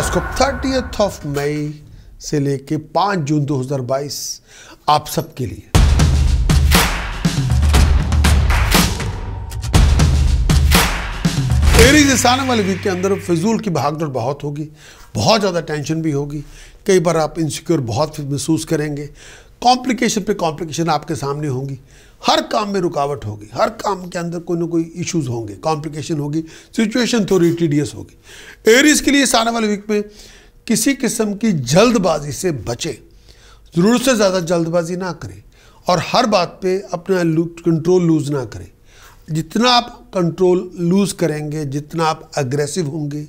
horoscope thirtieth of May से लेके 5 जून 2022 आप सबके लिए आने वाले वीक के अंदर फिजूल की भागदौड़ बहुत होगी बहुत ज़्यादा टेंशन भी होगी कई बार आप इनसिक्योर बहुत महसूस करेंगे कॉम्प्लिकेशन पे कॉम्प्लिकेशन आपके सामने होंगी हर काम में रुकावट होगी हर काम के अंदर कोई ना कोई इश्यूज होंगे कॉम्प्लिकेशन होगी सिचुएशन थोड़ी टीडियस होगी एरिस के लिए इस आने वाले वीक में किसी किस्म की जल्दबाजी से बचें ज़रूरत से ज़्यादा जल्दबाजी ना करें और हर बात पे अपना कंट्रोल लूज़ ना करें जितना आप कंट्रोल लूज़ करेंगे जितना आप अग्रेसिव होंगे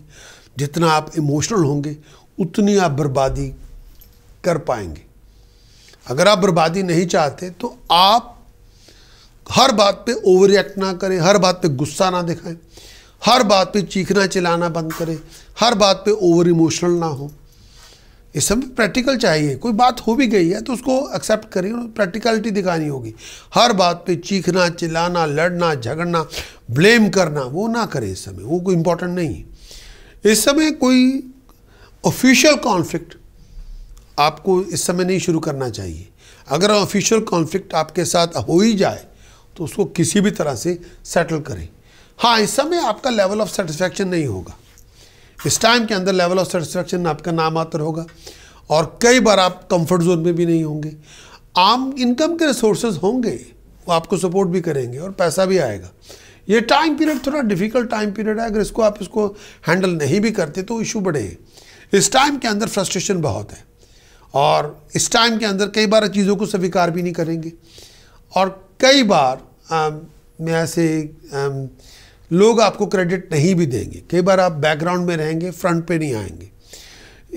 जितना आप इमोशनल होंगे उतनी आप बर्बादी कर पाएंगे अगर आप बर्बादी नहीं चाहते तो आप हर बात पे ओवर रिएक्ट ना करें हर बात पे गुस्सा ना दिखाएं हर बात पे चीखना चिल्लाना बंद करें हर बात पे ओवर इमोशनल ना हो इस समय प्रैक्टिकल चाहिए कोई बात हो भी गई है तो उसको एक्सेप्ट करें और प्रैक्टिकलिटी दिखानी होगी हर बात पे चीखना चिल्लाना लड़ना झगड़ना ब्लेम करना वो ना करें इस समय वो कोई इम्पोर्टेंट नहीं है इस समय कोई ऑफिशियल कॉन्फ्लिक्ट आपको इस समय नहीं शुरू करना चाहिए अगर ऑफिशियल कॉन्फ्लिक्ट आपके साथ हो ही जाए तो उसको किसी भी तरह से सेटल करें हाँ इस समय आपका लेवल ऑफ सेटिस्फेक्शन नहीं होगा इस टाइम के अंदर लेवल ऑफ सेटिस्फेक्शन आपका नामात्र होगा और कई बार आप कंफर्ट जोन में भी नहीं होंगे आम इनकम के रिसोर्सेज होंगे वो आपको सपोर्ट भी करेंगे और पैसा भी आएगा ये टाइम पीरियड थोड़ा डिफिकल्ट टाइम पीरियड है अगर इसको आप इसको हैंडल नहीं भी करते तो इशू बढ़े इस टाइम के अंदर फ्रस्ट्रेशन बहुत है और इस टाइम के अंदर कई बार चीज़ों को स्वीकार भी नहीं करेंगे और कई बार आम, ऐसे लोग आपको क्रेडिट नहीं भी देंगे कई बार आप बैकग्राउंड में रहेंगे फ्रंट पे नहीं आएंगे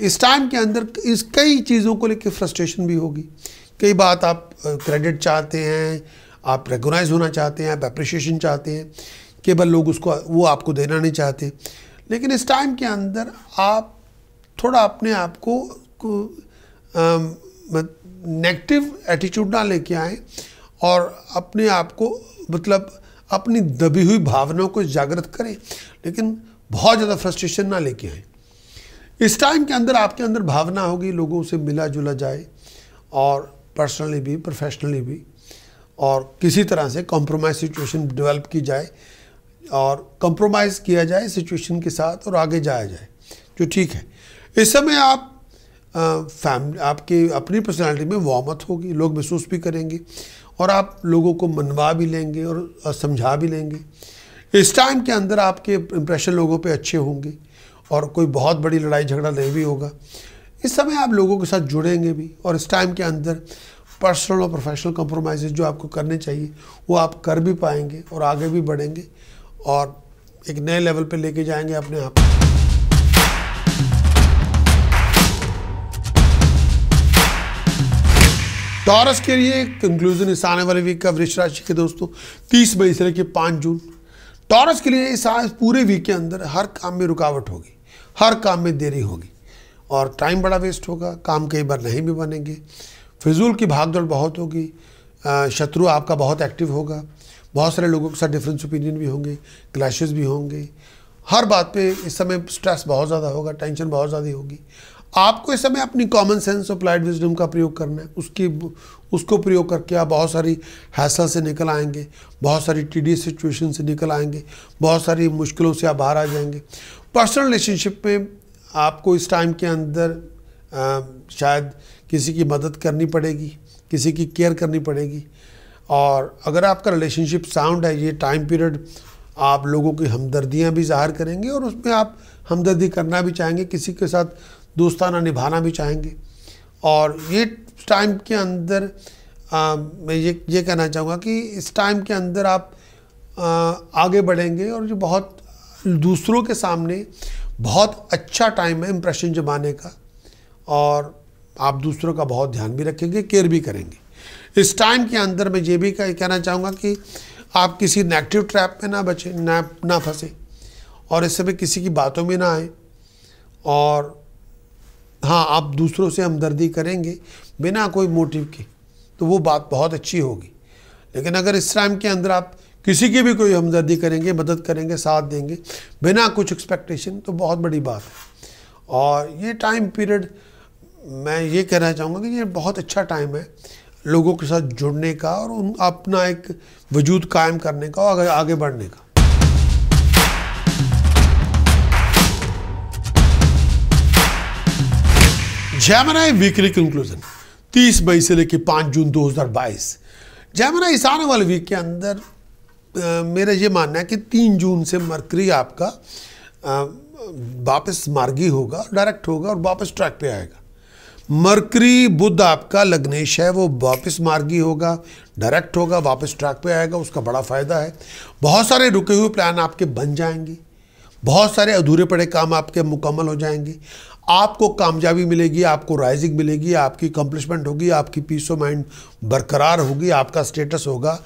इस टाइम के अंदर इस कई चीज़ों को लेकर फ्रस्ट्रेशन भी होगी कई बात आप क्रेडिट चाहते हैं आप रेगोनाइज होना चाहते हैं आप अप्रिशिएशन चाहते हैं कई बार लोग उसको वो आपको देना नहीं चाहते लेकिन इस टाइम के अंदर आप थोड़ा अपने आप को नेगेटिव एटीट्यूड ना लेके आएँ और अपने आप को मतलब अपनी दबी हुई भावनाओं को जागृत करें लेकिन बहुत ज़्यादा फ्रस्ट्रेशन ना लेके आए इस टाइम के अंदर आपके अंदर भावना होगी लोगों से मिला जुला जाए और पर्सनली भी प्रोफेशनली भी और किसी तरह से कॉम्प्रोमाइज़ सिचुएशन डेवलप की जाए और कंप्रोमाइज़ किया जाए सिचुएशन के साथ और आगे जाया जाए जो ठीक है इस समय आप फैमिली आपकी अपनी पर्सनालिटी में वार्म होगी लोग महसूस भी करेंगे और आप लोगों को मनवा भी लेंगे और समझा भी लेंगे इस टाइम के अंदर आपके इम्प्रेशन लोगों पे अच्छे होंगे और कोई बहुत बड़ी लड़ाई झगड़ा नहीं भी होगा इस समय आप लोगों के साथ जुड़ेंगे भी और इस टाइम के अंदर पर्सनल और प्रोफेशनल कॉम्प्रोमाइज़ जो आपको करने चाहिए वो आप कर भी पाएंगे और आगे भी बढ़ेंगे और एक नए लेवल पर लेके जाएंगे अपने आप हाँ टॉरस के लिए कंक्लूजन इस आने वाले वीक का वृक्ष राशि के दोस्तों तीस मई से लेकर पाँच जून टॉरस के लिए इस आज पूरे वीक के अंदर हर काम में रुकावट होगी हर काम में देरी होगी और टाइम बड़ा वेस्ट होगा काम कई बार नहीं भी बनेंगे फिजूल की भागदौड़ बहुत होगी शत्रु आपका बहुत एक्टिव होगा बहुत सारे लोगों के साथ डिफरेंस ओपिनियन भी होंगे क्लैशेस भी होंगे हर बात पे इस समय स्ट्रेस बहुत ज़्यादा होगा टेंशन बहुत ज़्यादा होगी आपको इस समय अपनी कॉमन सेंस अप्लाइड विजडम का प्रयोग करना है उसकी उसको प्रयोग करके आप बहुत सारी हैसल से निकल आएंगे बहुत सारी डी सिचुएशन से निकल आएंगे बहुत सारी मुश्किलों से आप बाहर आ जाएंगे पर्सनल रिलेशनशिप में आपको इस टाइम के अंदर आ, शायद किसी की मदद करनी पड़ेगी किसी की केयर करनी पड़ेगी और अगर आपका रिलेशनशिप साउंड है ये टाइम पीरियड आप लोगों की हमदर्दियाँ भी ज़ाहिर करेंगे और उसमें आप हमदर्दी करना भी चाहेंगे किसी के साथ दोस्ताना निभाना भी चाहेंगे और ये टाइम के अंदर आ, मैं ये ये कहना चाहूँगा कि इस टाइम के अंदर आप आ, आगे बढ़ेंगे और जो बहुत दूसरों के सामने बहुत अच्छा टाइम है इम्प्रेशन जमाने का और आप दूसरों का बहुत ध्यान भी रखेंगे केयर भी करेंगे इस टाइम के अंदर मैं ये भी कहना चाहूँगा कि आप किसी नेगेटिव ट्रैप में ना बचें ना ना फंसे और इस समय किसी की बातों में ना आए और हाँ आप दूसरों से हमदर्दी करेंगे बिना कोई मोटिव के तो वो बात बहुत अच्छी होगी लेकिन अगर इस टाइम के अंदर आप किसी की भी कोई हमदर्दी करेंगे मदद करेंगे साथ देंगे बिना कुछ एक्सपेक्टेशन तो बहुत बड़ी बात है और ये टाइम पीरियड मैं ये कहना चाहूँगा कि ये बहुत अच्छा टाइम है लोगों के साथ जुड़ने का और उन अपना एक वजूद कायम करने का और आगे बढ़ने का जैमनाई वीकली कंक्लूजन 30 मई से लेकर 5 जून 2022 जैमना इस आने वाले वीक के अंदर मेरा ये मानना है कि 3 जून से मरकरी आपका वापस मार्गी होगा डायरेक्ट होगा और वापस ट्रैक पे आएगा मरकरी बुद्ध आपका लग्नेश है वो वापस मार्गी होगा डायरेक्ट होगा वापस ट्रैक पे आएगा उसका बड़ा फ़ायदा है बहुत सारे रुके हुए प्लान आपके बन जाएंगे बहुत सारे अधूरे पड़े काम आपके मुकम्मल हो जाएंगे आपको कामयाबी मिलेगी आपको राइजिंग मिलेगी आपकी कंप्लिशमेंट होगी आपकी पीस ऑफ माइंड बरकरार होगी आपका स्टेटस होगा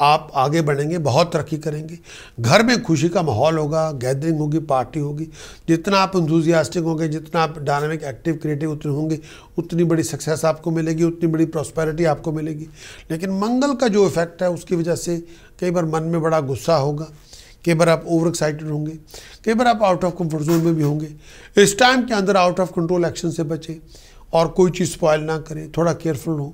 आप आगे बढ़ेंगे बहुत तरक्की करेंगे घर में खुशी का माहौल होगा गैदरिंग होगी पार्टी होगी जितना आप इंथुजियास्टिक होंगे जितना आप डायनामिक एक्टिव क्रिएटिव उतने होंगे उतनी बड़ी सक्सेस आपको मिलेगी उतनी बड़ी प्रॉस्पेरिटी आपको मिलेगी लेकिन मंगल का जो इफेक्ट है उसकी वजह से कई बार मन में बड़ा गुस्सा होगा कई बार आप ओवर एक्साइटेड होंगे कई बार आप आउट ऑफ कंफर्ट जोन में भी होंगे इस टाइम के अंदर आउट ऑफ कंट्रोल एक्शन से बचें और कोई चीज़ स्पॉयल ना करें थोड़ा केयरफुल हों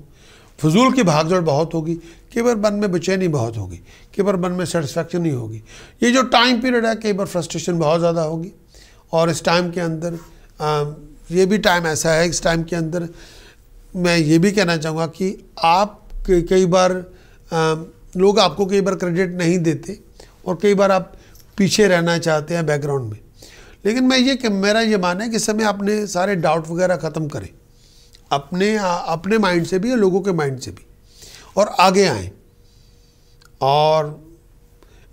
फजूल की भागदौड़ बहुत होगी कई बार मन में बेचैनी बहुत होगी कई बार मन में सेटिस्फैक्शन नहीं होगी ये जो टाइम पीरियड है कई बार फ्रस्ट्रेशन बहुत ज़्यादा होगी और इस टाइम के अंदर आ, ये भी टाइम ऐसा है इस टाइम के अंदर मैं ये भी कहना चाहूँगा कि आप कई बार आ, लोग आपको कई बार क्रेडिट नहीं देते और कई बार आप पीछे रहना चाहते हैं बैकग्राउंड में लेकिन मैं ये कि मेरा ये मानना है कि समय अपने सारे डाउट वगैरह ख़त्म करें अपने अपने माइंड से भी और लोगों के माइंड से भी और आगे आए और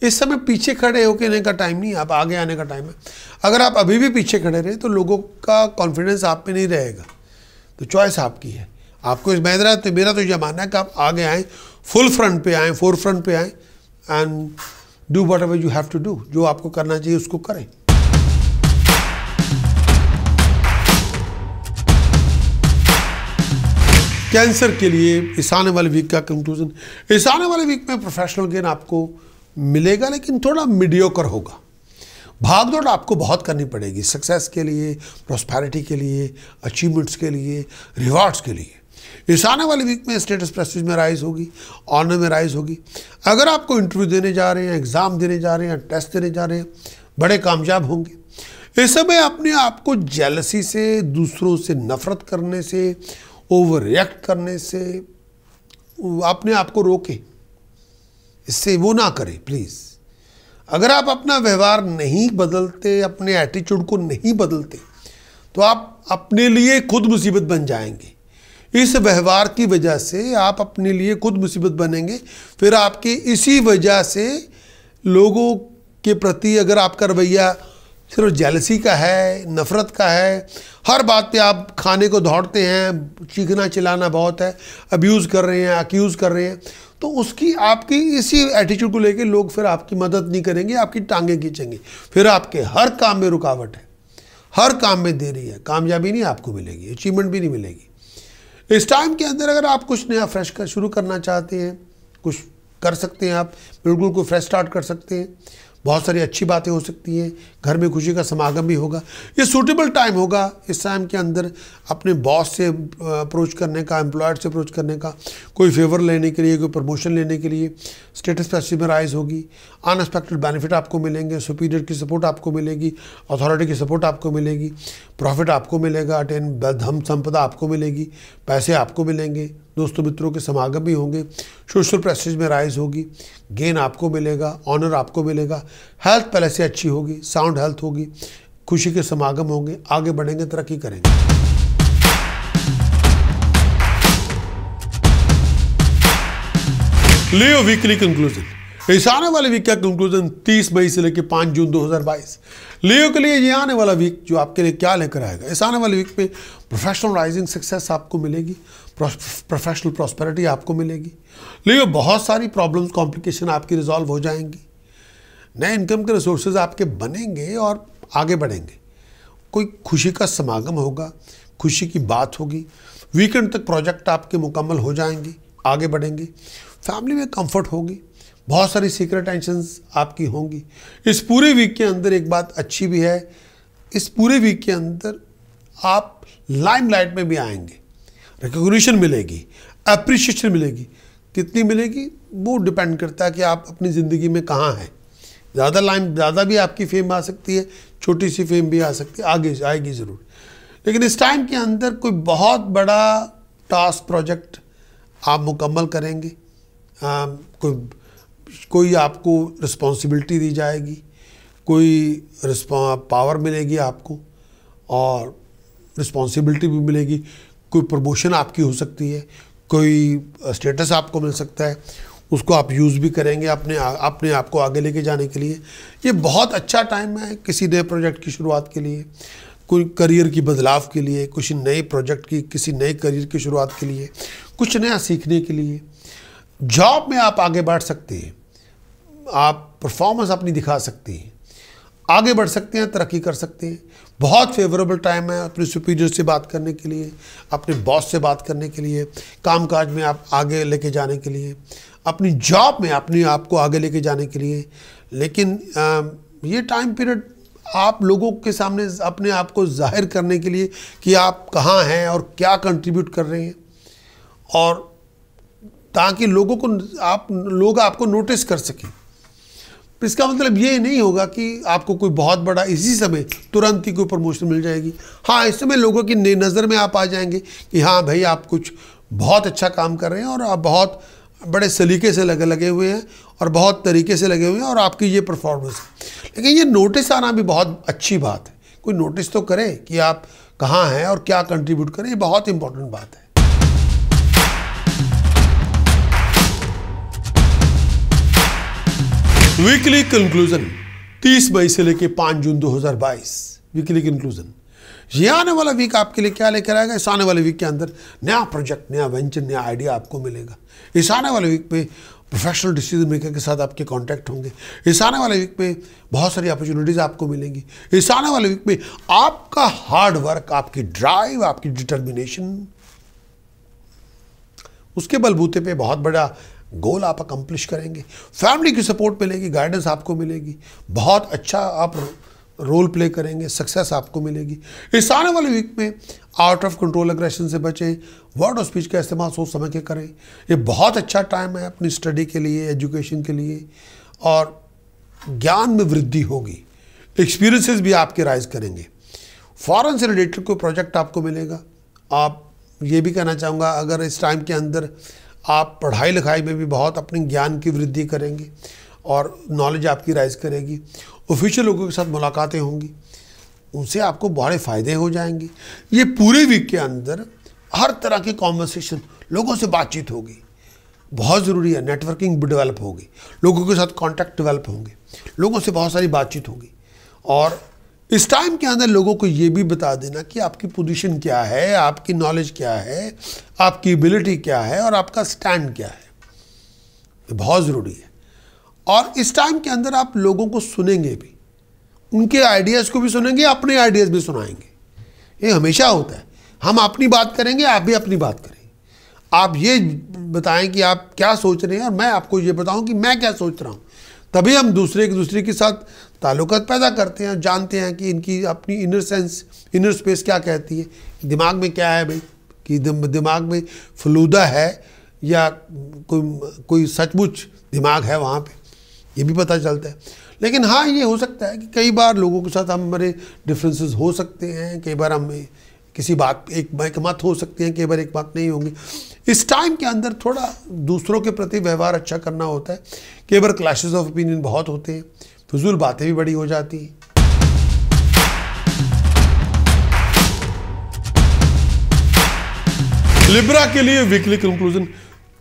इस समय पीछे खड़े होके आने का टाइम नहीं आप आगे आने का टाइम है अगर आप अभी भी पीछे खड़े रहे तो लोगों का कॉन्फिडेंस आप में नहीं रहेगा तो चॉइस आपकी है आपको इस मेरा तो मेरा तो यह मानना है कि आप आगे आएँ फुल फ्रंट पे आएँ फोर फ्रंट पे आएँ and do whatever you have to do जो आपको करना चाहिए उसको करें कैंसर के लिए इस आने वाले वीक का कंक्लूजन इस आने वाले वीक में प्रोफेशनल गेन आपको मिलेगा लेकिन थोड़ा मीडियोकर होगा भागदौड़ आपको बहुत करनी पड़ेगी सक्सेस के लिए प्रोस्पैरिटी के लिए अचीवमेंट्स के लिए रिवार्ड्स के लिए इस आने वाले वीक में स्टेटस प्रेस्टीज में राइज होगी ऑनर में राइज होगी अगर आपको इंटरव्यू देने जा रहे हैं एग्ज़ाम देने जा रहे हैं टेस्ट देने जा रहे हैं बड़े कामयाब होंगे इस समय अपने आप को जेलसी से दूसरों से नफरत करने से ओवर रिएक्ट करने से अपने आप को रोके इससे वो ना करें प्लीज़ अगर आप अपना व्यवहार नहीं बदलते अपने एटीट्यूड को नहीं बदलते तो आप अपने लिए खुद मुसीबत बन जाएंगे इस व्यवहार की वजह से आप अपने लिए खुद मुसीबत बनेंगे फिर आपकी इसी वजह से लोगों के प्रति अगर आपका रवैया सिर्फ जेलसी का है नफ़रत का है हर बात पे आप खाने को दौड़ते हैं चीखना चिलाना बहुत है अब्यूज़ कर रहे हैं अक्यूज़ कर रहे हैं तो उसकी आपकी इसी एटीट्यूड को लेके लोग फिर आपकी मदद नहीं करेंगे आपकी टांगें खींचेंगे फिर आपके हर काम में रुकावट है हर काम में देरी है कामयाबी नहीं आपको मिलेगी अचीवमेंट भी नहीं मिलेगी इस टाइम के अंदर अगर आप कुछ नया फ्रेश कर शुरू करना चाहते हैं कुछ कर सकते हैं आप बिल्कुल को फ्रेश स्टार्ट कर सकते हैं बहुत सारी अच्छी बातें हो सकती हैं घर में खुशी का समागम भी होगा ये सूटेबल टाइम होगा इस टाइम के अंदर अपने बॉस से अप्रोच करने का एम्प्लॉयड से अप्रोच करने का कोई फेवर लेने के लिए कोई प्रमोशन लेने के लिए स्टेटस पैसे में राइज होगी अनएक्सपेक्टेड बेनिफिट आपको मिलेंगे सुपीरियर की सपोर्ट आपको मिलेगी अथॉरिटी की सपोर्ट आपको मिलेगी प्रॉफिट आपको मिलेगा अटेन धम संपदा आपको मिलेगी पैसे आपको मिलेंगे दोस्तों मित्रों के समागम भी होंगे सोशल प्रेस्टीज में राइज होगी गेन आपको मिलेगा ऑनर आपको मिलेगा हेल्थ पहले से अच्छी होगी साउंड साउंड हेल्थ होगी खुशी के समागम होंगे आगे बढ़ेंगे तरक्की करेंगे लियो वीकली कंक्लूजन इस आने वाले वीक का कंक्लूजन 30 मई से लेकर 5 जून 2022 लियो के लिए ये आने वाला वीक जो आपके लिए क्या लेकर आएगा इस आने वाले वीक में प्रोफेशनल राइजिंग सक्सेस आपको मिलेगी प्रोफेशनल प्रॉस्पेरिटी आपको मिलेगी लियो बहुत सारी प्रॉब्लम्स कॉम्प्लिकेशन आपकी रिजॉल्व हो जाएंगी नए इनकम के रिसोर्सेज आपके बनेंगे और आगे बढ़ेंगे कोई खुशी का समागम होगा खुशी की बात होगी वीकेंड तक प्रोजेक्ट आपके मुकम्मल हो जाएंगे आगे बढ़ेंगे फैमिली में कंफर्ट होगी बहुत सारी सीक्रेट टेंशन आपकी होंगी इस पूरे वीक के अंदर एक बात अच्छी भी है इस पूरे वीक के अंदर आप लाइमलाइट में भी आएंगे रिकोगशन मिलेगी अप्रिशिएशन मिलेगी कितनी मिलेगी वो डिपेंड करता है कि आप अपनी ज़िंदगी में कहाँ हैं ज़्यादा लाइन ज़्यादा भी आपकी फेम आ सकती है छोटी सी फेम भी आ सकती है आगे आएगी ज़रूर लेकिन इस टाइम के अंदर कोई बहुत बड़ा टास्क प्रोजेक्ट आप मुकम्मल करेंगे आ, कोई कोई आपको रिस्पॉन्सिबिलिटी दी जाएगी कोई पावर मिलेगी आपको और रिस्पॉन्सिबिलिटी भी मिलेगी कोई प्रमोशन आपकी हो सकती है कोई स्टेटस आपको मिल सकता है उसको आप यूज़ भी करेंगे अपने अपने आप को आगे लेके जाने के लिए ये बहुत अच्छा टाइम है किसी नए प्रोजेक्ट की शुरुआत के लिए कोई करियर की बदलाव के लिए कुछ नए प्रोजेक्ट की किसी नए करियर की शुरुआत के लिए कुछ नया सीखने के लिए जॉब में आप आगे बढ़ सकते हैं आप परफॉर्मेंस अपनी दिखा सकते हैं आगे बढ़ सकते हैं तरक्की कर सकते हैं बहुत फेवरेबल टाइम है अपने सुपीरियर से बात करने के लिए अपने बॉस से बात करने के लिए कामकाज में आप आगे लेके जाने के लिए अपनी जॉब में अपने आप को आगे लेके जाने के लिए लेकिन आ, ये टाइम पीरियड आप लोगों के सामने अपने आप को जाहिर करने के लिए कि आप कहाँ हैं और क्या कंट्रीब्यूट कर रहे हैं और ताकि लोगों को आप लोग आपको नोटिस कर सकें इसका मतलब ये नहीं होगा कि आपको कोई बहुत बड़ा इसी समय तुरंत ही कोई प्रमोशन मिल जाएगी हाँ इस समय लोगों की नज़र में आप आ जाएंगे कि हाँ भाई आप कुछ बहुत अच्छा काम कर रहे हैं और आप बहुत बड़े सलीके से लगे लगे हुए हैं और बहुत तरीके से लगे हुए हैं और आपकी ये परफॉर्मेंस है लेकिन ये नोटिस आना भी बहुत अच्छी बात है कोई नोटिस तो करे कि आप कहाँ हैं और क्या कंट्रीब्यूट करें ये बहुत इंपॉर्टेंट बात है वीकली कंक्लूजन 30 मई से लेकर 5 जून 2022 वीकली कंक्लूजन ये आने वाला वीक आपके लिए क्या लेकर आएगा इस आने वाले वीक के अंदर नया प्रोजेक्ट नया वेंचर नया आइडिया आपको मिलेगा इस आने वाले वीक पे प्रोफेशनल डिसीजन मेकर के साथ आपके कांटेक्ट होंगे इस आने वाले वीक में बहुत सारी अपॉर्चुनिटीज़ आपको मिलेंगी इस आने वाले वीक में आपका हार्ड वर्क आपकी ड्राइव आपकी डिटर्मिनेशन उसके बलबूते पे बहुत बड़ा गोल आप अकम्पलिश करेंगे फैमिली की सपोर्ट मिलेगी गाइडेंस आपको मिलेगी बहुत अच्छा आप रोल प्ले करेंगे सक्सेस आपको मिलेगी इस आने वाले वीक में आउट ऑफ कंट्रोल अग्रेशन से बचें वर्ड और स्पीच का इस्तेमाल सोच समझ के करें ये बहुत अच्छा टाइम है अपनी स्टडी के लिए एजुकेशन के लिए और ज्ञान में वृद्धि होगी एक्सपीरियंसेस भी आपके राइज करेंगे फॉरन से रिलेटेड कोई प्रोजेक्ट आपको मिलेगा आप ये भी कहना चाहूँगा अगर इस टाइम के अंदर आप पढ़ाई लिखाई में भी बहुत अपने ज्ञान की वृद्धि करेंगे और नॉलेज आपकी राइज करेगी ऑफिशियल लोगों के साथ मुलाकातें होंगी उनसे आपको बड़े फ़ायदे हो जाएंगे ये पूरे वीक के अंदर हर तरह की कॉन्वर्सेशन लोगों से बातचीत होगी बहुत ज़रूरी है नेटवर्किंग डेवलप होगी लोगों के साथ कॉन्टैक्ट डेवलप होंगे लोगों से बहुत सारी बातचीत होगी और इस टाइम के अंदर लोगों को ये भी बता देना कि आपकी पोजीशन क्या है आपकी नॉलेज क्या है आपकी एबिलिटी क्या है और आपका स्टैंड क्या है बहुत ज़रूरी है और इस टाइम के अंदर आप लोगों को सुनेंगे भी उनके आइडियाज़ को भी सुनेंगे अपने आइडियाज़ भी सुनाएंगे ये हमेशा होता है हम अपनी बात करेंगे आप भी अपनी बात करेंगे आप ये बताएं कि आप क्या सोच रहे हैं और मैं आपको ये बताऊं कि मैं क्या सोच रहा हूं तभी हम दूसरे एक दूसरे के साथ ताल्लुक़ पैदा करते हैं जानते हैं कि इनकी अपनी इनर सेंस इनर स्पेस क्या कहती है दिमाग में क्या है भाई कि दिमाग में फलूदा है या कोई कोई सचमुच दिमाग है वहाँ पर ये भी पता चलता है लेकिन हाँ ये हो सकता है कि कई बार लोगों के साथ हमारे डिफरेंसेस हो सकते हैं कई बार हम किसी बात एक एक मत हो सकते हैं कई बार एक बात नहीं होंगी इस टाइम के अंदर थोड़ा दूसरों के प्रति व्यवहार अच्छा करना होता है कई बार क्लैशेज ऑफ ओपिनियन बहुत होते हैं फजूल बातें भी बड़ी हो जाती हैं लिब्रा के लिए वीकली कंक्लूजन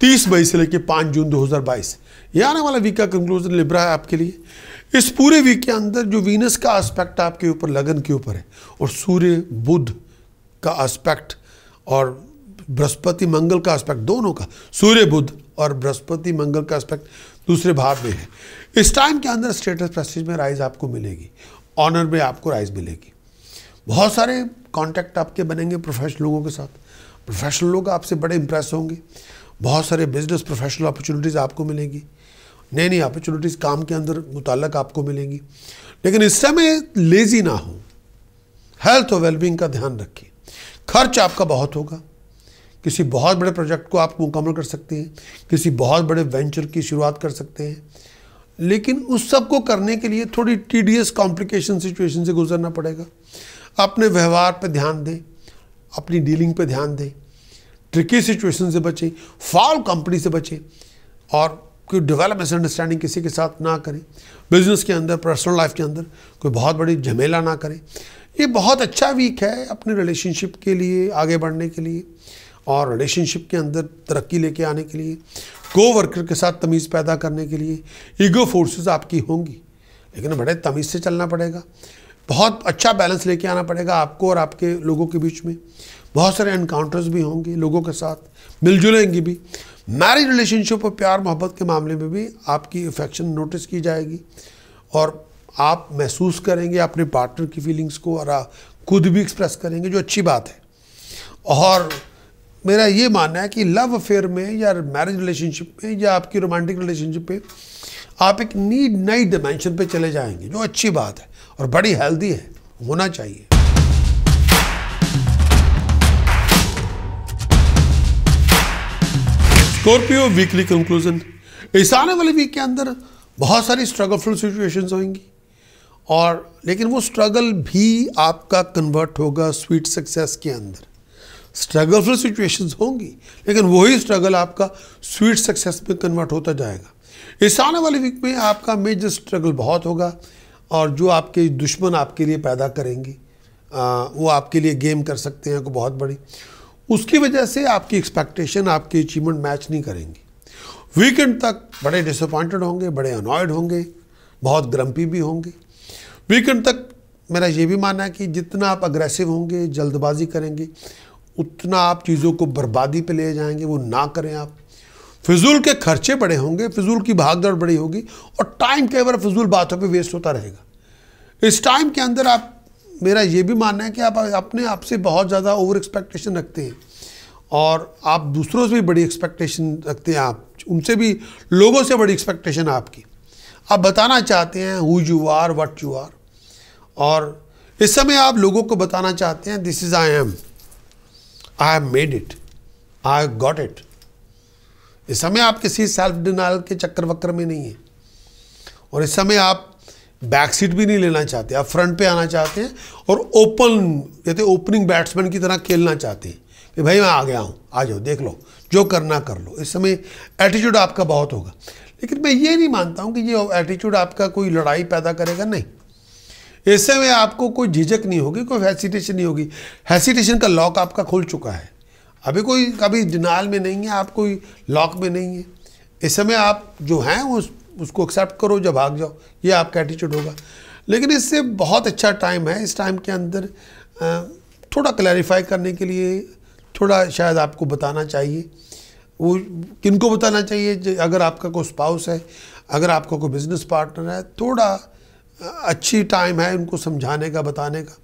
तीस मई से लेकर पाँच जून 2022 ये आने वाला वीक का कंक्लूजन लिब्रा है आपके लिए इस पूरे वीक के अंदर जो वीनस का आस्पेक्ट आपके ऊपर लगन के ऊपर है और सूर्य बुध का आस्पेक्ट और बृहस्पति मंगल का आस्पेक्ट दोनों का सूर्य बुध और बृहस्पति मंगल का एस्पेक्ट दूसरे भाव में है इस टाइम के अंदर स्टेटस प्रेस्टीज में राइज आपको मिलेगी ऑनर में आपको राइज मिलेगी बहुत सारे कॉन्टैक्ट आपके बनेंगे प्रोफेशनल लोगों के साथ प्रोफेशनल लोग आपसे बड़े इंप्रेस होंगे बहुत सारे बिजनेस प्रोफेशनल अपॉर्चुनिटीज़ आपको मिलेंगी नई नई अपॉर्चुनिटीज़ काम के अंदर मुतक आपको मिलेंगी लेकिन इस समय लेज़ी ना हो हेल्थ और वेलबींग का ध्यान रखें खर्च आपका बहुत होगा किसी बहुत बड़े प्रोजेक्ट को आप मुकम्मल कर सकते हैं किसी बहुत बड़े वेंचर की शुरुआत कर सकते हैं लेकिन उस सब को करने के लिए थोड़ी टीडियस कॉम्प्लिकेशन सिचुएशन से गुजरना पड़ेगा अपने व्यवहार पर ध्यान दें अपनी डीलिंग पर ध्यान दें ट्रिकी सिचुएशन से बचें फॉल कंपनी से बचें और कोई डेवलप मिसअंडरस्टैंडिंग किसी के साथ ना करें बिजनेस के अंदर पर्सनल लाइफ के अंदर कोई बहुत बड़ी झमेला ना करें ये बहुत अच्छा वीक है अपने रिलेशनशिप के लिए आगे बढ़ने के लिए और रिलेशनशिप के अंदर तरक्की लेके आने के लिए को वर्कर के साथ तमीज़ पैदा करने के लिए ईगो फोर्सेस आपकी होंगी लेकिन बड़े तमीज़ से चलना पड़ेगा बहुत अच्छा बैलेंस लेके आना पड़ेगा आपको और आपके लोगों के बीच में बहुत सारे एनकाउंटर्स भी होंगे लोगों के साथ मिलजुलेंगे भी मैरिज रिलेशनशिप और प्यार मोहब्बत के मामले में भी आपकी इफेक्शन नोटिस की जाएगी और आप महसूस करेंगे अपने पार्टनर की फीलिंग्स को और खुद भी एक्सप्रेस करेंगे जो अच्छी बात है और मेरा ये मानना है कि लव अफेयर में या मैरिज रिलेशनशिप में या आपकी रोमांटिक रिलेशनशिप में आप एक नीड नई डिमेंशन पे चले जाएंगे जो अच्छी बात है और बड़ी हेल्दी है होना चाहिए स्कॉर्पियो वीकली कंक्लूजन इस आने वाले वीक के अंदर बहुत सारी स्ट्रगलफुल सिचुएशंस होंगी और लेकिन वो स्ट्रगल भी आपका कन्वर्ट होगा स्वीट सक्सेस के अंदर स्ट्रगलफुल सिचुएशंस होंगी लेकिन वही स्ट्रगल आपका स्वीट सक्सेस में कन्वर्ट होता जाएगा इस आने वाले वीक में आपका मेजर स्ट्रगल बहुत होगा और जो आपके दुश्मन आपके लिए पैदा करेंगे आ, वो आपके लिए गेम कर सकते हैं को बहुत बड़ी उसकी वजह से आपकी एक्सपेक्टेशन आपकी अचीवमेंट मैच नहीं करेंगी वीकेंड तक बड़े डिसअपॉइंटेड होंगे बड़े अनॉयड होंगे बहुत ग्रम्पी भी होंगे वीकेंड तक मेरा ये भी मानना है कि जितना आप अग्रेसिव होंगे जल्दबाजी करेंगे उतना आप चीज़ों को बर्बादी पे ले जाएंगे वो ना करें आप फिजूल के खर्चे बड़े होंगे फिजूल की भागदौड़ बड़ी होगी और टाइम के बार फिजूल बातों पे वेस्ट होता रहेगा इस टाइम के अंदर आप मेरा ये भी मानना है कि आप अपने आप से बहुत ज़्यादा ओवर एक्सपेक्टेशन रखते हैं और आप दूसरों से भी बड़ी एक्सपेक्टेशन रखते हैं आप उनसे भी लोगों से बड़ी एक्सपेक्टेशन आपकी आप बताना चाहते हैं who you are what you are और इस समय आप लोगों को बताना चाहते हैं this is I am I have made it I got it इस समय आप किसी सेल्फ डिनाइल के चक्कर वक्कर में नहीं है और इस समय आप बैक सीट भी नहीं लेना चाहते आप फ्रंट पे आना चाहते हैं और ओपन कहते ओपनिंग बैट्समैन की तरह खेलना चाहते हैं कि भाई मैं आ गया हूँ आ जाओ देख लो जो करना कर लो इस समय एटीट्यूड आपका बहुत होगा लेकिन मैं ये नहीं मानता हूँ कि ये एटीट्यूड आपका कोई लड़ाई पैदा करेगा नहीं इस समय आपको कोई झिझक नहीं होगी कोई हैसीटेशन नहीं होगी हैसीटेशन का लॉक आपका खुल चुका है अभी कोई कभी डिनाल में नहीं है आप कोई लॉक में नहीं है इस समय आप जो हैं उस उसको एक्सेप्ट करो जब भाग जाओ ये आपका एटीट्यूड होगा लेकिन इससे बहुत अच्छा टाइम है इस टाइम के अंदर थोड़ा क्लैरिफाई करने के लिए थोड़ा शायद आपको बताना चाहिए वो किन को बताना चाहिए अगर आपका कोई स्पाउस है अगर आपका कोई बिज़नेस पार्टनर है थोड़ा अच्छी टाइम है उनको समझाने का बताने का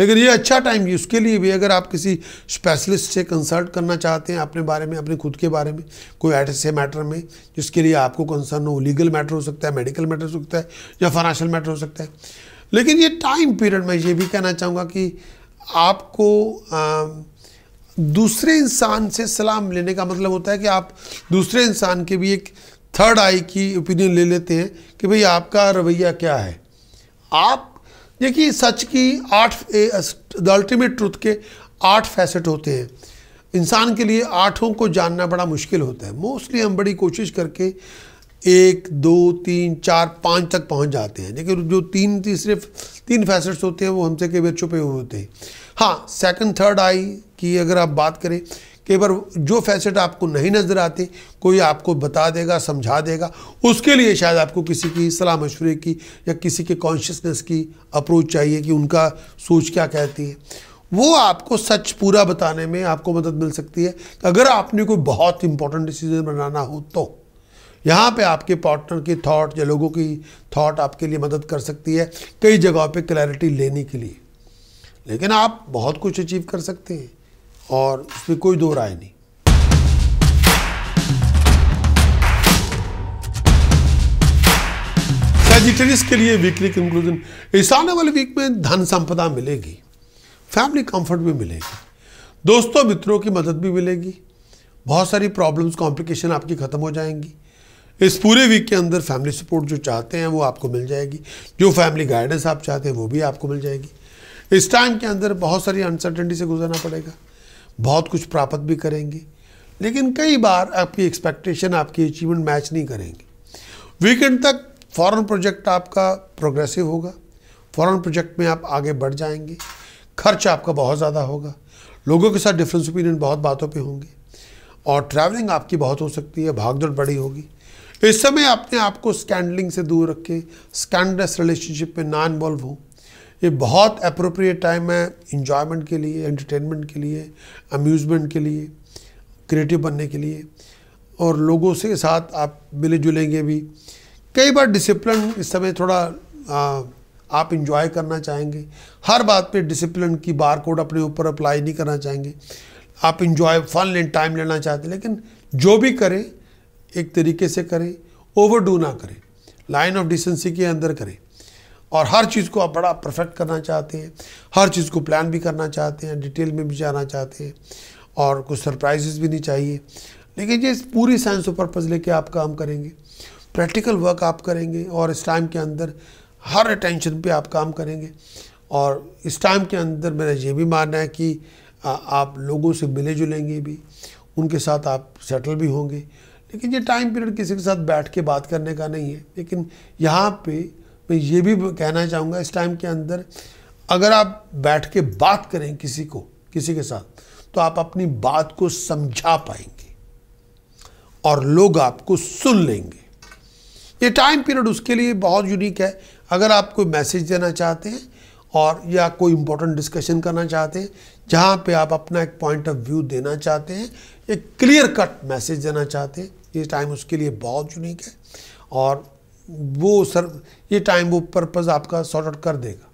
लेकिन ये अच्छा टाइम है उसके लिए भी अगर आप किसी स्पेशलिस्ट से कंसल्ट करना चाहते हैं अपने बारे में अपने खुद के बारे में कोई ऐसे मैटर में जिसके लिए आपको कंसर्न हो लीगल मैटर हो सकता है मेडिकल मैटर हो सकता है या फाइनेंशियल मैटर हो सकता है लेकिन ये टाइम पीरियड मैं ये भी कहना चाहूँगा कि आपको दूसरे इंसान से सलाम लेने का मतलब होता है कि आप दूसरे इंसान के भी एक थर्ड आई की ओपिनियन ले लेते हैं कि भाई आपका रवैया क्या है आप देखिए सच की आठ द अल्टीमेट ट्रुथ के आठ फैसेट होते हैं इंसान के लिए आठों को जानना बड़ा मुश्किल होता है मोस्टली हम बड़ी कोशिश करके एक दो तीन चार पाँच तक पहुंच जाते हैं लेकिन जो तीन तीसरे तीन फैसेट्स होते हैं वो हमसे कई बार छुपे हुए होते हैं हाँ सेकंड थर्ड आई की अगर आप बात करें कई बार जो फैसेट आपको नहीं नज़र आते कोई आपको बता देगा समझा देगा उसके लिए शायद आपको किसी की सलाह मशवरे की या किसी के कॉन्शियसनेस की अप्रोच चाहिए कि उनका सोच क्या कहती है वो आपको सच पूरा बताने में आपको मदद मिल सकती है अगर आपने कोई बहुत इंपॉर्टेंट डिसीजन बनाना हो तो यहाँ पे आपके पार्टनर की थॉट या लोगों की थॉट आपके लिए मदद कर सकती है कई जगहों पे क्लैरिटी लेने के लिए लेकिन आप बहुत कुछ अचीव कर सकते हैं और उसमें कोई दो राय नहीं सेजिटेरियस के लिए वीकली कंक्लूजन इस आने वाले वीक में धन संपदा मिलेगी फैमिली कंफर्ट भी मिलेगी दोस्तों मित्रों की मदद भी मिलेगी बहुत सारी प्रॉब्लम्स कॉम्प्लिकेशन आपकी ख़त्म हो जाएंगी इस पूरे वीक के अंदर फैमिली सपोर्ट जो चाहते हैं वो आपको मिल जाएगी जो फैमिली गाइडेंस आप चाहते हैं वो भी आपको मिल जाएगी इस टाइम के अंदर बहुत सारी अनसर्टेनिटी से गुजरना पड़ेगा बहुत कुछ प्राप्त भी करेंगे लेकिन कई बार आपकी एक्सपेक्टेशन आपकी अचीवमेंट मैच नहीं करेंगे वीकेंड तक फॉरेन प्रोजेक्ट आपका प्रोग्रेसिव होगा फॉरेन प्रोजेक्ट में आप आगे बढ़ जाएंगे खर्च आपका बहुत ज़्यादा होगा लोगों के साथ डिफरेंस ओपिनियन बहुत बातों पे होंगे और ट्रैवलिंग आपकी बहुत हो सकती है भागदौड़ बड़ी होगी इस समय अपने आप को स्कैंडलिंग से दूर रखें स्कैंडलेस रिलेशनशिप में ना इन्वॉल्व हों ये बहुत अप्रोप्रिएट टाइम है इन्जॉयमेंट के लिए एंटरटेनमेंट के लिए अम्यूज़मेंट के लिए क्रिएटिव बनने के लिए और लोगों से साथ आप मिले जुलेंगे भी कई बार डिसिप्लिन इस समय थोड़ा आ, आप इंजॉय करना चाहेंगे हर बात पे डिसिप्लिन की बार कोड अपने ऊपर अप्लाई नहीं करना चाहेंगे आप इंजॉय फन एंड टाइम लेना चाहते हैं लेकिन जो भी करें एक तरीके से करें ओवरडू ना करें लाइन ऑफ डिसेंसी के अंदर करें और हर चीज़ को आप बड़ा परफेक्ट करना चाहते हैं हर चीज़ को प्लान भी करना चाहते हैं डिटेल में भी जाना चाहते हैं और कुछ सरप्राइजेस भी नहीं चाहिए लेकिन ये पूरी साइंस ऑफ पर्पज़ लेके आप काम करेंगे प्रैक्टिकल वर्क आप करेंगे और इस टाइम के अंदर हर अटेंशन पे आप काम करेंगे और इस टाइम के अंदर मेरा ये भी मानना है कि आप लोगों से मिले जुलेंगे भी उनके साथ आप सेटल भी होंगे लेकिन ये टाइम पीरियड किसी के साथ बैठ के बात करने का नहीं है लेकिन यहाँ पे मैं तो ये भी कहना चाहूँगा इस टाइम के अंदर अगर आप बैठ के बात करें किसी को किसी के साथ तो आप अपनी बात को समझा पाएंगे और लोग आपको सुन लेंगे ये टाइम पीरियड उसके लिए बहुत यूनिक है अगर आप कोई मैसेज देना चाहते हैं और या कोई इम्पोर्टेंट डिस्कशन करना चाहते हैं जहाँ पे आप अपना एक पॉइंट ऑफ व्यू देना चाहते हैं एक क्लियर कट मैसेज देना चाहते हैं ये टाइम उसके लिए बहुत यूनिक है और वो सर ये टाइम वो पर्पज़ आपका सॉर्ट आउट कर देगा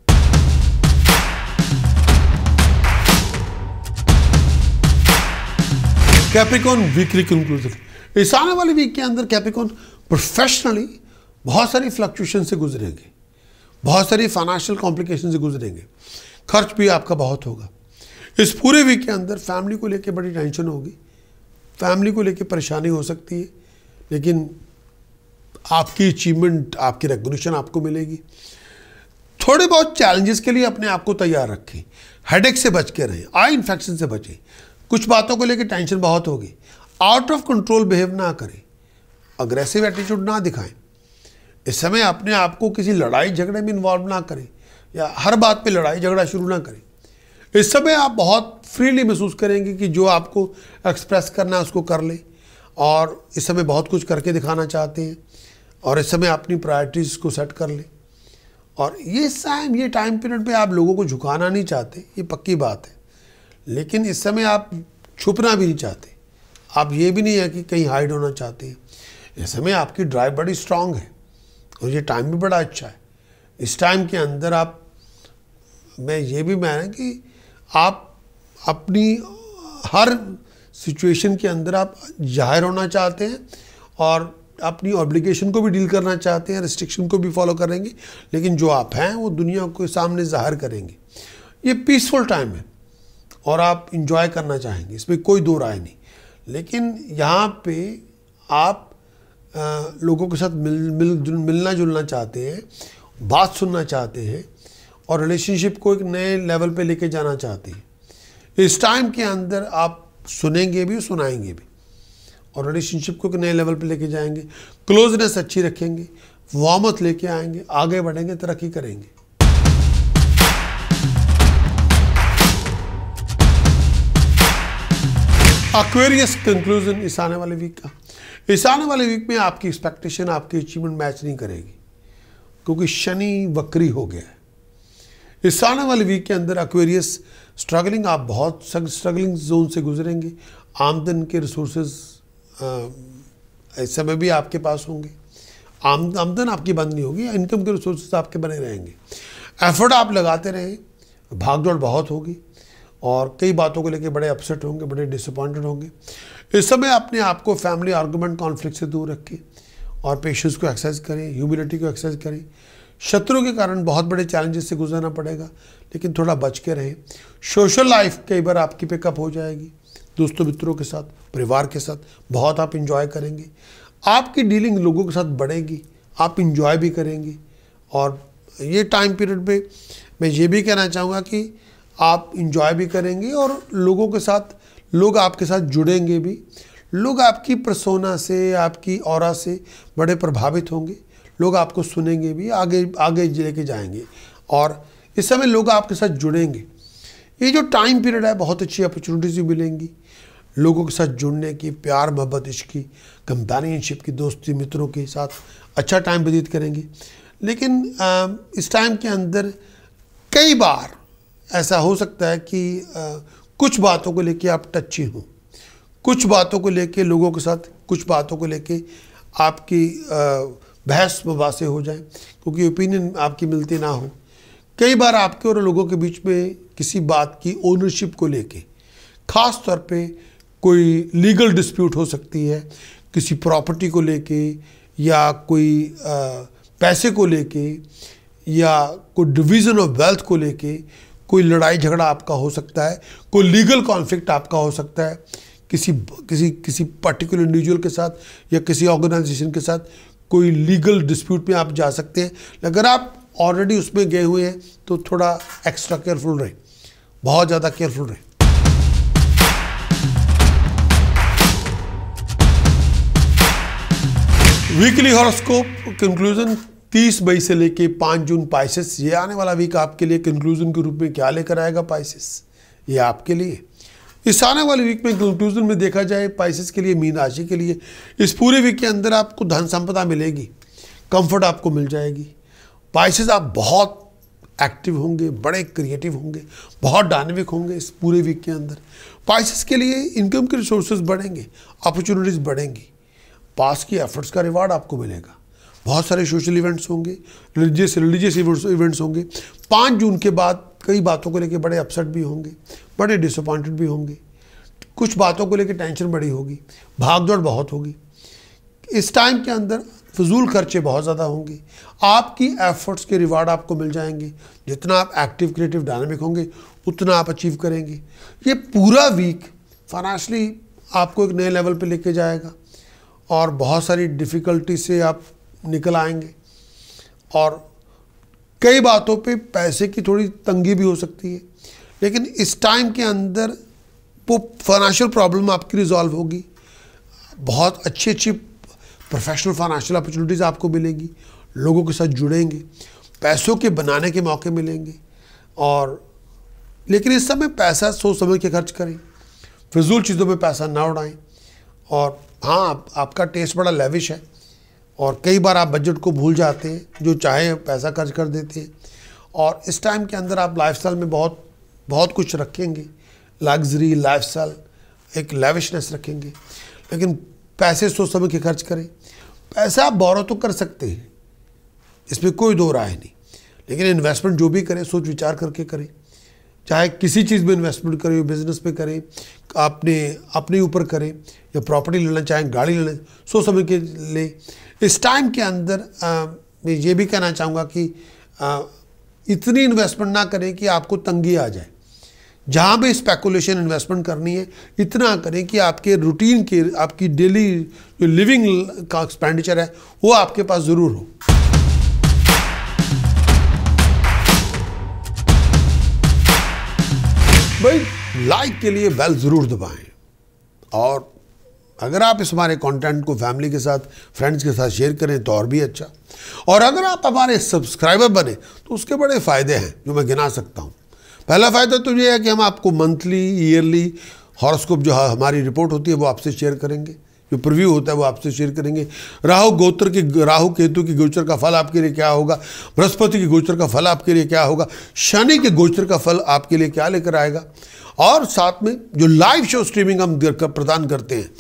कैप्रिकॉन वीकली कंक्लूजन इस आने वाले वीक के अंदर कैप्रिकॉन प्रोफेशनली बहुत सारी फ्लक्चुएशन से गुजरेंगे बहुत सारी फाइनेंशियल कॉम्प्लिकेशन से गुजरेंगे खर्च भी आपका बहुत होगा इस पूरे वीक के अंदर फैमिली को लेकर बड़ी टेंशन होगी फैमिली को लेकर परेशानी हो सकती है लेकिन आपकी अचीवमेंट आपकी रेगुलेशन आपको मिलेगी थोड़े बहुत चैलेंजेस के लिए अपने आप को तैयार रखें हेडेक से बच के रहें आई इन्फेक्शन से बचें कुछ बातों को लेकर टेंशन बहुत होगी आउट ऑफ कंट्रोल बिहेव ना करें अग्रेसिव एटीट्यूड ना दिखाएं इस समय अपने आप को किसी लड़ाई झगड़े में इन्वॉल्व ना करें या हर बात पे लड़ाई झगड़ा शुरू ना करें इस समय आप बहुत फ्रीली महसूस करेंगे कि जो आपको एक्सप्रेस करना है उसको कर लें और इस समय बहुत कुछ करके दिखाना चाहते हैं और इस समय अपनी प्रायोरिटीज़ को सेट कर लें और ये टाइम ये टाइम पीरियड पे आप लोगों को झुकाना नहीं चाहते ये पक्की बात है लेकिन इस समय आप छुपना भी नहीं चाहते आप ये भी नहीं है कि कहीं हाइड होना चाहते हैं इस समय आपकी ड्राइव बड़ी स्ट्रांग है और ये टाइम भी बड़ा अच्छा है इस टाइम के अंदर आप मैं ये भी मैं कि आप अपनी हर सिचुएशन के अंदर आप जाहिर होना चाहते हैं और अपनी ऑब्लिगेशन को भी डील करना चाहते हैं रिस्ट्रिक्शन को भी फॉलो करेंगे लेकिन जो आप हैं वो दुनिया के सामने ज़ाहिर करेंगे ये पीसफुल टाइम है और आप इंजॉय करना चाहेंगे इसमें कोई दो राय नहीं लेकिन यहाँ पे आप आ, लोगों के साथ मिल मिल जुल, मिलना जुलना चाहते हैं बात सुनना चाहते हैं और रिलेशनशिप को एक नए लेवल पे लेके जाना चाहते हैं इस टाइम के अंदर आप सुनेंगे भी सुनाएंगे भी और रिलेशनशिप को एक नए लेवल पर लेके जाएंगे क्लोजनेस अच्छी रखेंगे वार्मथ लेके आएंगे आगे बढ़ेंगे तरक्की करेंगे अक्वेरियस कंक्लूजन इस आने वाले वीक का इस आने वाले वीक में आपकी एक्सपेक्टेशन आपकी अचीवमेंट मैच नहीं करेगी क्योंकि शनि वक्री हो गया है इस आने वाले वीक के अंदर अक्वेरियस स्ट्रगलिंग आप बहुत स्ट्रगलिंग जोन से गुजरेंगे आमदन के रिसोर्सेज ऐसे में भी आपके पास होंगे आम आमदन आपकी बंद नहीं होगी इनकम के रिसोर्सेज आपके बने रहेंगे एफर्ट आप लगाते रहें भागदौड़ बहुत होगी और कई बातों को लेकर बड़े अपसेट होंगे बड़े डिसअपॉइंटेड होंगे इस समय अपने आप को फैमिली आर्गूमेंट कॉन्फ्लिक्ट से दूर रखें और पेशेंस को एक्सरसाइज करें ह्यूमिलिटी को एक्सरसाइज करें शत्रु के कारण बहुत बड़े चैलेंजेस से गुजरना पड़ेगा लेकिन थोड़ा बच के रहें सोशल लाइफ कई बार आपकी पिकअप हो जाएगी दोस्तों मित्रों के साथ परिवार के साथ बहुत आप इंजॉय करेंगे आपकी डीलिंग लोगों के साथ बढ़ेगी आप इंजॉय भी करेंगे और ये टाइम पीरियड में मैं ये भी कहना चाहूँगा कि आप इंजॉय भी करेंगे और लोगों के साथ लोग आपके साथ जुड़ेंगे भी लोग आपकी परसोना से आपकी और से बड़े प्रभावित होंगे लोग आपको सुनेंगे भी आगे आगे लेके जाएंगे और इस समय लोग आपके साथ जुड़ेंगे ये जो टाइम पीरियड है बहुत अच्छी अपॉर्चुनिटीज़ भी मिलेंगी लोगों के साथ जुड़ने की प्यार मोहब्बत इश्की की कंपेनियनशिप की दोस्ती मित्रों के साथ अच्छा टाइम व्यतीत करेंगे लेकिन इस टाइम के अंदर कई बार ऐसा हो सकता है कि कुछ बातों को लेके आप टची हों कुछ बातों को लेके लोगों के साथ कुछ बातों को लेके आपकी बहस वबासे हो जाए क्योंकि ओपिनियन आपकी मिलती ना हो कई बार आपके और लोगों के बीच में किसी बात की ओनरशिप को लेके ख़ास तौर पे कोई लीगल डिस्प्यूट हो सकती है किसी प्रॉपर्टी को लेके या कोई आ, पैसे को लेके या कोई डिवीज़न ऑफ वेल्थ को लेके कोई लड़ाई झगड़ा आपका हो सकता है कोई लीगल कॉन्फ्लिक्ट आपका हो सकता है किसी किसी किसी पर्टिकुलर इंडिविजुअल के साथ या किसी ऑर्गेनाइजेशन के साथ कोई लीगल डिस्प्यूट में आप जा सकते हैं अगर आप ऑलरेडी उसमें गए हुए हैं तो थोड़ा एक्स्ट्रा केयरफुल रहें बहुत ज़्यादा केयरफुल रहें वीकली हॉरोस्कोप कंक्लूजन 30 मई से लेके 5 जून पाइसिस ये आने वाला वीक आपके लिए कंक्लूजन के रूप में क्या लेकर आएगा पाइसिस ये आपके लिए इस आने वाले वीक में कंक्लूजन में देखा जाए पाइसिस के लिए मीन राशि के लिए इस पूरे वीक के अंदर आपको धन संपदा मिलेगी कंफर्ट आपको मिल जाएगी पाइसिस आप बहुत एक्टिव होंगे बड़े क्रिएटिव होंगे बहुत डायनेमिक होंगे इस पूरे वीक के अंदर पाइसिस के लिए इनकम के रिसोर्सेज बढ़ेंगे अपॉर्चुनिटीज़ बढ़ेंगी पास की एफर्ट्स का रिवार्ड आपको मिलेगा बहुत सारे सोशल इवेंट्स होंगे रिलीजियस रिलीजियस इवेंट्स होंगे पाँच जून के बाद कई बातों को लेकर बड़े अपसेट भी होंगे बड़े डिसअपॉइंटेड भी होंगे कुछ बातों को लेकर टेंशन बड़ी होगी भागदौड़ बहुत होगी इस टाइम के अंदर फजूल खर्चे बहुत ज़्यादा होंगे आपकी एफर्ट्स के रिवार्ड आपको मिल जाएंगे जितना आप एक्टिव क्रिएटिव डायनामिक होंगे उतना आप अचीव करेंगे ये पूरा वीक फाइनेंशली आपको एक नए लेवल पे लेके जाएगा और बहुत सारी डिफ़िकल्टी से आप निकल आएंगे और कई बातों पे पैसे की थोड़ी तंगी भी हो सकती है लेकिन इस टाइम के अंदर वो फाइनेंशियल प्रॉब्लम आपकी रिजॉल्व होगी बहुत अच्छी अच्छी प्रोफेशनल फाइनेंशियल अपॉर्चुनिटीज़ आपको मिलेंगी लोगों के साथ जुड़ेंगे पैसों के बनाने के मौके मिलेंगे और लेकिन इस समय पैसा सोच समझ के खर्च करें फिजूल चीज़ों पर पैसा ना उड़ाएं और हाँ आप, आपका टेस्ट बड़ा लेविश है और कई बार आप बजट को भूल जाते हैं जो चाहे पैसा खर्च कर देते हैं और इस टाइम के अंदर आप लाइफ में बहुत बहुत कुछ रखेंगे लग्जरी लाइफ एक लेविशनेस रखेंगे लेकिन पैसे सोच तो समय के खर्च करें पैसा आप बोरो तो कर सकते हैं इसमें कोई दो राय नहीं लेकिन इन्वेस्टमेंट जो भी करें सोच विचार करके करें चाहे किसी चीज़ में इन्वेस्टमेंट करें बिजनेस में करें आपने अपने ऊपर करें या प्रॉपर्टी लेना चाहें गाड़ी लेना सो समय के लिए इस टाइम के अंदर आ, मैं ये भी कहना चाहूँगा कि आ, इतनी इन्वेस्टमेंट ना करें कि आपको तंगी आ जाए जहाँ भी स्पेकुलेशन इन्वेस्टमेंट करनी है इतना करें कि आपके रूटीन के आपकी डेली जो लिविंग का एक्सपेंडिचर है वो आपके पास ज़रूर हो भाई लाइक के लिए बेल ज़रूर दबाएं और अगर आप इस हमारे कंटेंट को फैमिली के साथ फ्रेंड्स के साथ शेयर करें तो और भी अच्छा और अगर आप हमारे सब्सक्राइबर बने तो उसके बड़े फ़ायदे हैं जो मैं गिना सकता हूँ पहला फ़ायदा तो ये है कि हम आपको मंथली ईयरली हॉरोस्कोप जो हमारी रिपोर्ट होती है वो आपसे शेयर करेंगे जो प्रव्यू होता है वो आपसे शेयर करेंगे राहु गोत्र के राहु केतु के गोचर का फल आपके लिए क्या होगा बृहस्पति के गोचर का फल आपके लिए क्या होगा शनि के गोचर का फल आपके लिए क्या लेकर आएगा और साथ में जो लाइव शो स्ट्रीमिंग हम प्रदान करते हैं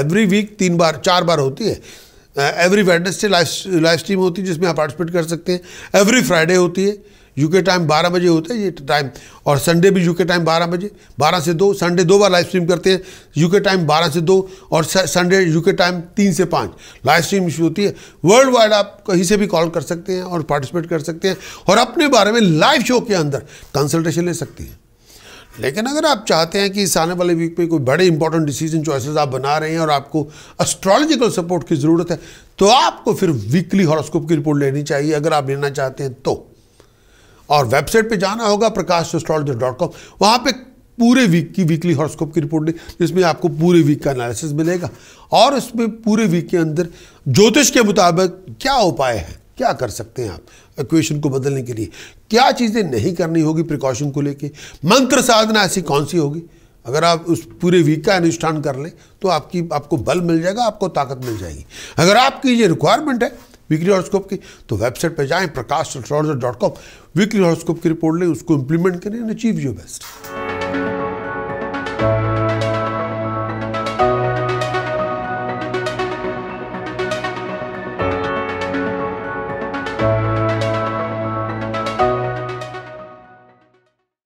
एवरी वीक तीन बार चार बार होती है every Wednesday live live stream होती है जिसमें आप पार्टिसिपेट कर सकते हैं एवरी फ्राइडे होती है यूके टाइम बारह बजे होता है ये टाइम और संडे भी यूके टाइम बारह बजे बारह से दो संडे दो बार लाइव स्ट्रीम करते हैं यूके टाइम बारह से दो और संडे यूके टाइम तीन से पाँच लाइव स्ट्रीम होती है वर्ल्ड वाइड आप कहीं से भी कॉल कर सकते हैं और पार्टिसिपेट कर सकते हैं और अपने बारे में लाइव शो के अंदर कंसल्टेशन ले सकती हैं लेकिन अगर आप चाहते हैं कि इस आने वाले वीक में कोई बड़े इंपॉर्टेंट डिसीजन चॉइसेस आप बना रहे हैं और आपको एस्ट्रोलॉजिकल सपोर्ट की ज़रूरत है तो आपको फिर वीकली हॉरोस्कोप की रिपोर्ट लेनी चाहिए अगर आप लेना चाहते हैं तो और वेबसाइट पे जाना होगा प्रकाश एस्ट्रोलॉजी डॉट कॉम वहाँ पर पूरे वीक की वीकली हॉरोस्कोप की रिपोर्ट जिसमें आपको पूरे वीक का एनालिसिस मिलेगा और इसमें पूरे वीक के अंदर ज्योतिष के मुताबिक क्या उपाय है क्या कर सकते हैं आप इक्वेशन को बदलने के लिए क्या चीज़ें नहीं करनी होगी प्रिकॉशन को लेके मंत्र साधना ऐसी कौन सी होगी अगर आप उस पूरे वीक का अनुष्ठान कर लें तो आपकी आपको बल मिल जाएगा आपको ताकत मिल जाएगी अगर आपकी ये रिक्वायरमेंट है वीकली हॉरोस्कोप की तो वेबसाइट पर जाएं Prakash dot com weekly horoscope की रिपोर्ट लें उसको इम्प्लीमेंट करें एंड अचीव योर बेस्ट